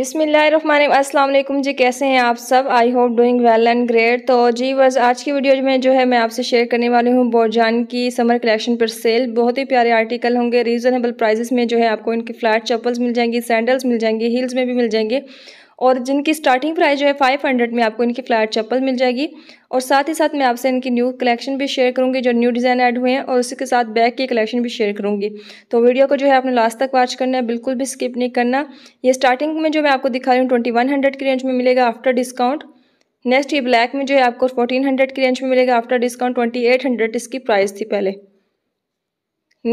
अस्सलाम वालेकुम जी कैसे हैं आप सब I hope doing well and great तो जी बस आज की वीडियो में जो है मैं आपसे शेयर करने वाली हूँ बोरजान की समर कलेक्शन पर सेल बहुत ही प्यारे आर्टिकल होंगे रीज़नेबल प्राइजेस में जो है आपको इनकी फ्लैट चप्पल्स मिल जाएंगी सैंडल्स मिल जाएंगी हील्स में भी मिल जाएंगे और जिनकी स्टार्टिंग प्राइस जो है फाइव हंड्रेड में आपको इनकी फ्लैट चप्पल मिल जाएगी और साथ ही साथ मैं आपसे इनकी न्यू कलेक्शन भी शेयर करूँगी जो न्यू डिज़ाइन ऐड हुए हैं और उसके साथ बैग की कलेक्शन भी शेयर करूँगी तो वीडियो को जो है आपने लास्ट तक वॉच करना है बिल्कुल भी स्किप नहीं करना ये स्टार्टिंग में जो मैं आपको दिखा रही हूँ ट्वेंटी वन हंड्रेड की रेंज में मिलेगा आफ्टर डिस्काउंट नेक्स्ट ये ब्लैक में जो है आपको फोर्टीन हंड्रेड की रेंज में मिलेगा after discount twenty eight hundred इसकी प्राइस थी पहले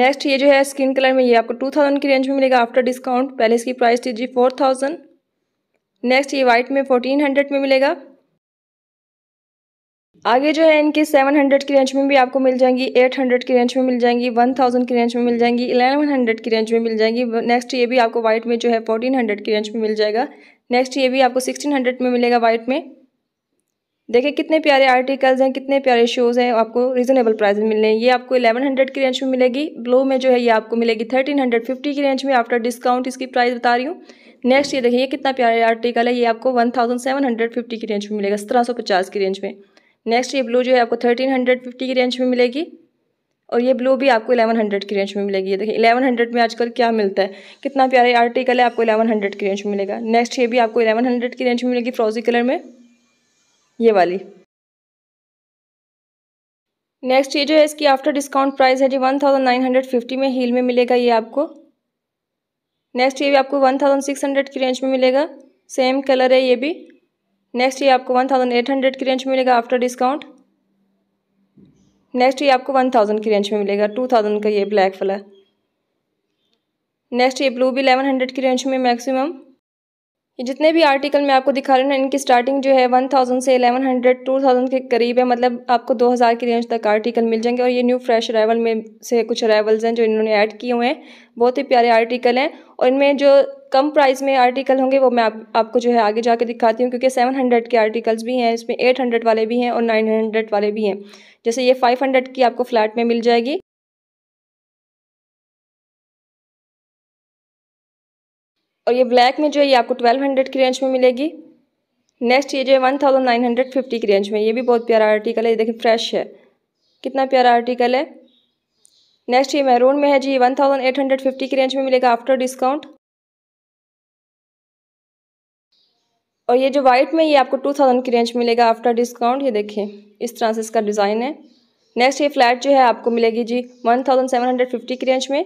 नेक्स्ट ये जो है स्किन कलर में ये आपको टू थाउजेंड की रेंज में मिलेगा आफ्टर डिस्काउंट पहले इसकी प्राइस थी जी फोर थाउजेंड नेक्स्ट ये वाइट में फोर्टीन हंड्रेड में मिलेगा आगे जो है इनके सेवन हंड्रेड की रेंज में भी आपको मिल जाएंगी हंड्रेड की रेंज में मिल जाएंगी वन थाउजेंड की रेंज में मिल जाएंगी हंड्रेड की रेंज में मिल जाएंगी नेक्स्ट ये भी आपको वाइट में जो है फोर्टीन हंड्रेड की रेंज में मिल जाएगा नेक्स्ट ये भी आपको सिक्सटीन हंड्रेड में मिलेगा वाइट में देखिए कितने प्यारे आर्टिकल्स हैं कितने प्यारे शूज़ हैं आपको रीजनेबल प्राइस में मिलने हैं ये आपको 1100 की रेंज में मिलेगी ब्लू में जो है ये आपको मिलेगी 1350 की रेंज में आफ्टर डिस्काउंट इसकी प्राइस बता रही हूँ नेक्स्ट ये देखिए कितना प्यारा आर्टिकल है ये आपको one thousand seven hundred fifty की रेंज में मिलेगा सत्रह सौ पचास की रेंज में नेक्स्ट ये ब्लू जो है आपको थर्टीन हंड्रेड फिफ्टी की रेंज में मिलेगी और ये ब्लू भी आपको एलेवन हंड्रेड की रेंज में मिलेगी ये देखिए एलेवन हंड्रेड में आजकल क्या मिलता है कितना प्यारा आर्टिकल है आपको एलेवन हंड्रेड की रेंज में मिलेगा नेक्स्ट ये भी आपको एलेवन हंड्रेड की रेंज में मिलेगी फ्रोजी कलर में ये वाली नेक्स्ट ये जो है इसकी आफ्टर डिस्काउंट प्राइस है जी one thousand nine hundred fifty में हील में मिलेगा ये आपको नेक्स्ट ये भी आपको वन थाउजेंड सिक्स हंड्रेड की रेंज में मिलेगा सेम कलर है ये भी नेक्स्ट ये आपको वन थाउजेंड एट हंड्रेड की रेंज में मिलेगा आफ्टर डिस्काउंट नेक्स्ट ये आपको वन थाउजेंड की रेंज में मिलेगा टू थाउजेंड का ये ब्लैक वाला नेक्स्ट ये ब्लू भी एलेवन हंड्रेड की रेंज में मैक्सिमम ये जितने भी आर्टिकल मैं आपको दिखा रही हूँ ना इनकी स्टार्टिंग जो है वन थाउजेंड से एलेवन हंड्रेड टू थाउजेंड के करीब है मतलब आपको दो हज़ार की रेंज तक आर्टिकल मिल जाएंगे और ये न्यू फ्रेश अराइवल में से कुछ अराइवल्स हैं जो इन्होंने ऐड किए हुए हैं बहुत ही प्यारे आर्टिकल हैं और इनमें जो कम प्राइस में आर्टिकल होंगे वो मैं आप, आपको जो है आगे जाके दिखाती हूँ क्योंकि सेवन के आर्टिकल्स भी हैं इसमें एट वाले भी हैं और नाइन वाले भी हैं जैसे ये फाइव की आपको फ्लैट में मिल जाएगी और ये ब्लैक में जो है ये आपको ट्वेल्व हंड्रेड की रेंज में मिलेगी नेक्स्ट ये जो है one thousand nine hundred fifty की रेंज में ये भी बहुत प्यारा आर्टिकल है ये देखिए फ्रेश है कितना प्यारा आर्टिकल है नेक्स्ट ये मैरून में है जी one thousand eight hundred fifty की रेंज में मिलेगा आफ्टर डिस्काउंट और ये जो वाइट में ये आपको टू थाउजेंड की रेंज मिलेगा आफ्टर डिस्काउंट ये देखिए इस तरह से इसका डिज़ाइन है नेक्स्ट ये फ्लैट जो है आपको मिलेगी जी one thousand seven hundred fifty की रेंज में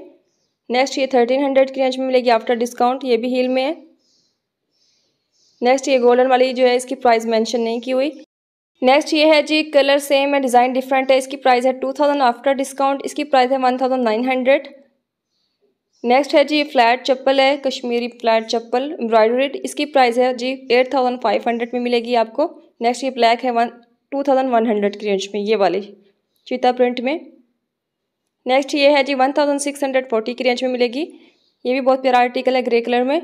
नेक्स्ट ये थर्टीन हंड्रेड की रेंज में मिलेगी आफ्टर डिस्काउंट ये भी हील में है नेक्स्ट ये गोल्डन वाली जो है इसकी प्राइस मेंशन नहीं की हुई नेक्स्ट ये है जी कलर सेम है डिज़ाइन डिफरेंट है इसकी प्राइस है टू थाउजेंड आफ्टर डिस्काउंट इसकी प्राइस है one thousand nine hundred next है जी फ्लैट चप्पल है कश्मीरी फ्लैट चप्पल एम्ब्रॉयडरी इसकी प्राइस है जी एट थाउजेंड फाइव हंड्रेड में मिलेगी आपको नेक्स्ट ये ब्लैक है one two thousand one hundred की रेंज में ये वाली चीता प्रिंट में नेक्स्ट ये है जी one thousand six hundred forty की रेंज में मिलेगी ये भी बहुत प्यारा आर्टिकल है ग्रे कलर में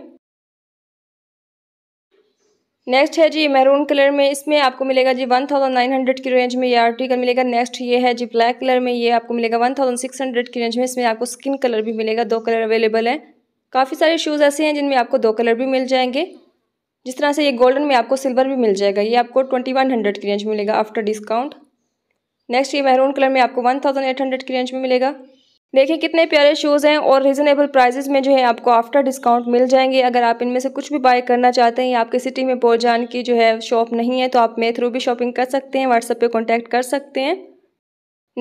नेक्स्ट है जी मैरून कलर में इसमें आपको मिलेगा जी वन थाउजेंड नाइन हंड्रेड की रेंज में ये आर्टिकल मिलेगा नेक्स्ट ये है जी ब्लैक कलर में ये आपको मिलेगा वन थाउजेंड सिक्स हंड्रेड की रेंज में इसमें आपको स्किन कलर भी मिलेगा दो कलर अवेलेबल है काफ़ी सारे शूज़ ऐसे हैं जिनमें आपको दो कलर भी मिल जाएंगे जिस तरह से ये गोल्डन में आपको सिल्वर भी मिल जाएगा ये आपको ट्वेंटी वन हंड्रेड की रेंज मिलेगा आफ्टर डिस्काउंट नेक्स्ट ये महरून कलर में आपको वन थाउजेंड एट हंड्रेड की रेंज में मिलेगा देखिए कितने प्यारे शूज़ हैं और रीज़नेबल प्राइजेस में जो है आपको आफ्टर डिस्काउंट मिल जाएंगे अगर आप इनमें से कुछ भी बाय करना चाहते हैं या आपके सिटी में पोजान की जो है शॉप नहीं है तो आप मेरे थ्रू भी शॉपिंग कर सकते हैं व्हाट्सअप पर कॉन्टैक्ट कर सकते हैं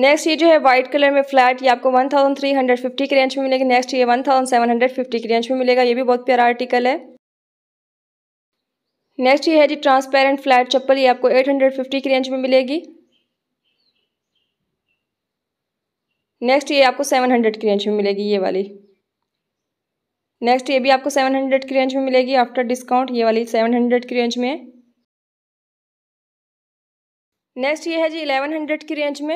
नेक्स्ट ये जो है वाइट कलर में फ्लैट ये आपको 1350 की रेंज में मिलेगा नेक्स्ट ये 1750 की रेंज में मिलेगा ये भी बहुत प्यारा आर्टिकल है नेक्स्ट ये है जी ट्रांसपेरेंट फ्लैट चप्पल ये आपको 850 की रेंज में मिलेगी नेक्स्ट ये आपको सेवन हंड्रेड की रेंज में मिलेगी ये वाली नेक्स्ट ये भी आपको सेवन हंड्रेड की रेंज में मिलेगी आफ्टर डिस्काउंट ये वाली सेवन हंड्रेड की रेंज में नेक्स्ट ये है जी इलेवन हंड्रेड की रेंज में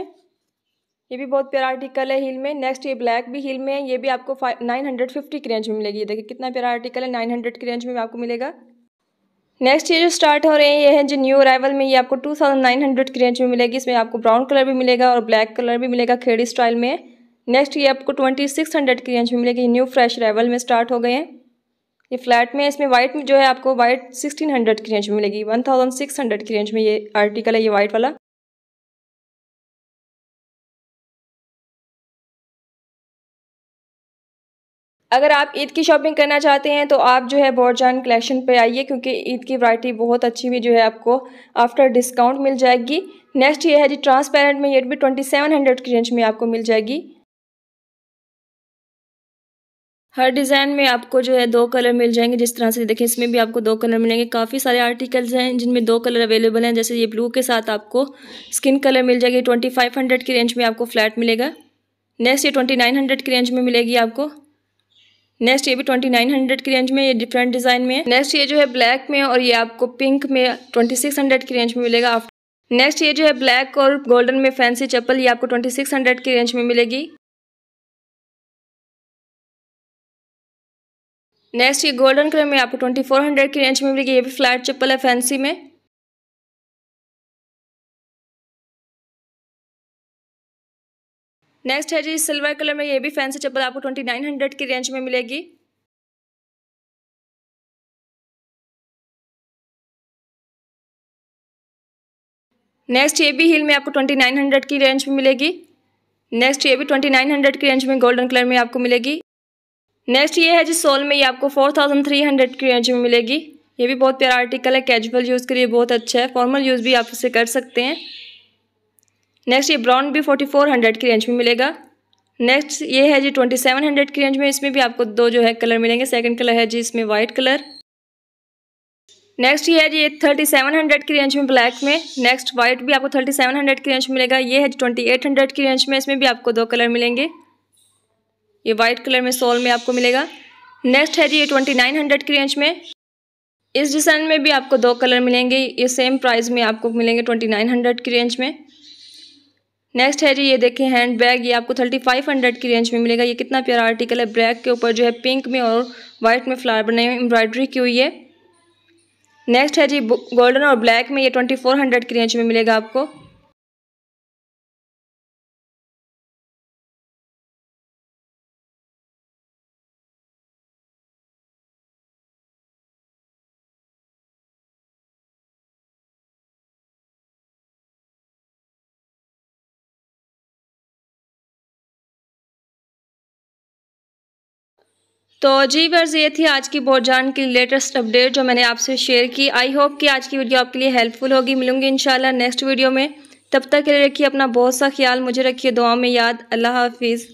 ये भी बहुत प्यारा आर्टिकल है हील में नेक्स्ट ये ब्लैक भी हील में है ये भी आपको नाइन हंड्रेड फिफ्टी की रेंज में मिलेगी देखिए कितना प्यारा आर्टिकल है नाइन हंड्रेड की रेंज में भी आपको मिलेगा नेक्स्ट ये जो स्टार्ट हो रहे हैं ये है जो न्यू अराइवल में ये आपको 2900 की रेंज में मिलेगी इसमें आपको ब्राउन कलर भी मिलेगा और ब्लैक कलर भी मिलेगा खेड़ी स्टाइल में नेक्स्ट ये आपको 2600 की रेंज में मिलेगी न्यू फ्रेश अराइवल में स्टार्ट हो गए हैं ये फ्लैट में इसमें वाइट में जो है आपको वाइट हंड्रेड की रेंज में मिलेगी हंड्रेड की रेंज में ये आर्टिकल है ये वाइट वाला अगर आप ईद की शॉपिंग करना चाहते हैं तो आप जो है बॉर्जान कलेक्शन पे आइए क्योंकि ईद की वरायटी बहुत अच्छी भी जो है आपको आफ्टर डिस्काउंट मिल जाएगी नेक्स्ट ये है जी ट्रांसपेरेंट में ये भी ट्वेंटी सेवन हंड्रेड की रेंज में आपको मिल जाएगी हर डिज़ाइन में आपको जो है दो कलर मिल जाएंगे जिस तरह से देखें इसमें भी आपको दो कलर मिलेंगे काफ़ी सारे आर्टिकल्स हैं जिनमें दो कलर अवेलेबल हैं जैसे ये ब्लू के साथ आपको स्किन कलर मिल जाएगी ट्वेंटी फाइव हंड्रेड की रेंज में आपको फ्लैट मिलेगा नेक्स्ट ये ट्वेंटी नाइन हंड्रेड की रेंज में मिलेगी आपको नेक्स्ट ये भी ट्वेंटी नाइन हंड्रेड की रेंज में ये डिफरेंट डिज़ाइन में है नेक्स्ट ये जो है ब्लैक में और ये आपको पिंक में ट्वेंटी सिक्स हंड्रेड की रेंज में मिलेगा नेक्स्ट ये जो है ब्लैक और गोल्डन में फैंसी चप्पल ये आपको ट्वेंटी सिक्स हंड्रेड की रेंज में मिलेगी नेक्स्ट ये गोल्डन कलर में आपको ट्वेंटी फोर हंड्रेड की रेंज में मिलेगी ये भी फ्लैट चप्पल है फैंसी में नेक्स्ट है जी सिल्वर कलर में ये भी फैंसी चप्पल आपको ट्वेंटी नाइन हंड्रेड की रेंज में मिलेगी नेक्स्ट ये भी हील में आपको ट्वेंटी नाइन हंड्रेड की रेंज में मिलेगी नेक्स्ट ये भी ट्वेंटी नाइन हंड्रेड की रेंज में गोल्डन कलर में आपको मिलेगी नेक्स्ट ये है जी सोल में ये आपको फोर थाउजेंड थ्री हंड्रेड की रेंज में मिलेगी ये भी बहुत प्यारा आर्टिकल है कैजुअल यूज़ के लिए बहुत अच्छा है फॉर्मल यूज़ भी आप इसे कर सकते हैं नेक्स्ट ये ब्राउन भी फोर्टी फोर हंड्रेड की रेंज में मिलेगा नेक्स्ट ये है जी ट्वेंटी सेवन हंड्रेड की रेंज में इसमें भी आपको दो जो है कलर मिलेंगे सेकंड कलर है जी इसमें वाइट कलर नेक्स्ट ये है जी ये थर्टी सेवन हंड्रेड की रेंज में ब्लैक में नेक्स्ट वाइट भी आपको थर्टी सेवन हंड्रेड की रेंज में मिलेगा ये है जी ट्वेंटी एट हंड्रेड की रेंज में इसमें भी आपको दो कलर मिलेंगे ये वाइट कलर में सोल में आपको मिलेगा नेक्स्ट है जी ये ट्वेंटी नाइन हंड्रेड की रेंज में इस डिज़ाइन में भी आपको दो कलर मिलेंगे ये सेम प्राइस में आपको मिलेंगे ट्वेंटी नाइन हंड्रेड की रेंज में नेक्स्ट है जी ये देखें हैंड बैग ये आपको थर्टी फाइव हंड्रेड की रेंज में मिलेगा ये कितना प्यारा आर्टिकल है ब्लैक के ऊपर जो है पिंक में और वाइट में फ्लावर बने हुए एम्ब्रॉयडरी की हुई है नेक्स्ट है जी गोल्डन और ब्लैक में ये ट्वेंटी फोर हंड्रेड की रेंज में मिलेगा आपको तो जी वर्ज ये थी आज की बोर्ड जान की लेटेस्ट अपडेट जो मैंने आपसे शेयर की आई होप कि आज की वीडियो आपके लिए हेल्पफुल होगी मिलूंगी इंशाल्लाह नेक्स्ट वीडियो में तब तक के लिए रखिए अपना बहुत सा ख्याल मुझे रखिए दुआ में याद अल्लाह हाफिज़